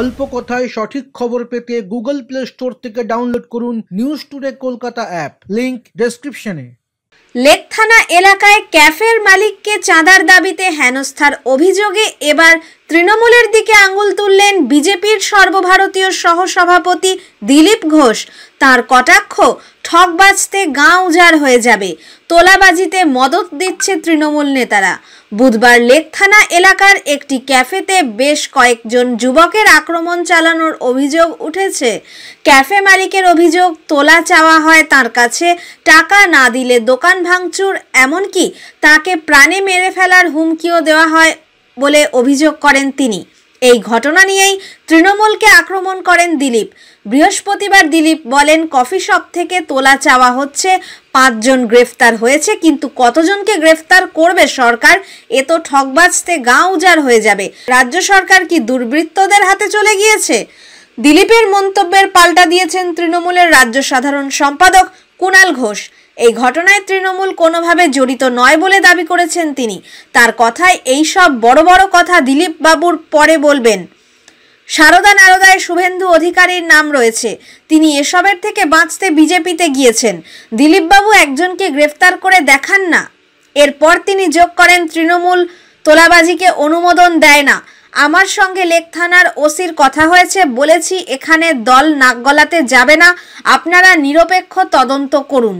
অল্প কথায় সঠিক খবর পেতে গুগল প্লে স্টোর থেকে ডাউনলোড করুন news today Kolkata app link ডেসক্রিপশনে লেকথানা এলাকায় ক্যাফের মালিককে চাঁদার দাবিতে হেনস্থার অভিযোগে এবার তৃণমূলের দিকে আঙুল তুললেন বিজেপির সর্বভারতীয় সহসভাপতি দিলীপ ঘোষ তার কটাক্ষ ঠক বাজতে গাঁ উজাড় হয়ে যাবে তোলাবাজিতে মদত দিচ্ছে তৃণমূল নেতারা বুধবার লেক থানা এলাকার একটি ক্যাফেতে বেশ কয়েকজন যুবকের আক্রমণ চালানোর অভিযোগ উঠেছে ক্যাফে মালিকের অভিযোগ তোলা চাওয়া হয় তার কাছে টাকা না দিলে দোকান ভাঙচুর এমনকি তাকে প্রাণে মেরে ফেলার হুমকিও দেওয়া হয় বলে অভিযোগ করেন তিনি এই ঘটনা নিয়েই তৃণমূলকে আক্রমণ করেন দিলীপ বৃহস্পতিবার দিলীপ বলেন কফি শপ থেকে তোলা চাওয়া হচ্ছে পাঁচজন গ্রেফতার হয়েছে কিন্তু কতজনকে গ্রেফতার করবে সরকার এ তো ঠকবাজতে গা উজাড় হয়ে যাবে রাজ্য সরকার কি দুর্বৃত্তদের হাতে চলে গিয়েছে দিলীপের মন্তব্যের পাল্টা দিয়েছেন তৃণমূলের রাজ্য সাধারণ সম্পাদক কুণাল ঘোষ এই ঘটনায় তৃণমূল কোনোভাবে জড়িত নয় বলে দাবি করেছেন তিনি তার কথায় এই সব বড় বড় কথা দিলীপ বাবুর পরে বলবেন সারদা নারদায় শুভেন্দু অধিকারীর নাম রয়েছে তিনি এসবের থেকে বাঁচতে বিজেপিতে গিয়েছেন দিলীপবাবু একজনকে গ্রেফতার করে দেখান না এরপর তিনি যোগ করেন তৃণমূল তোলাবাজিকে অনুমোদন দেয় না আমার সঙ্গে লেক থানার ওসির কথা হয়েছে বলেছি এখানে দল নাক গলাতে যাবে না আপনারা নিরপেক্ষ তদন্ত করুন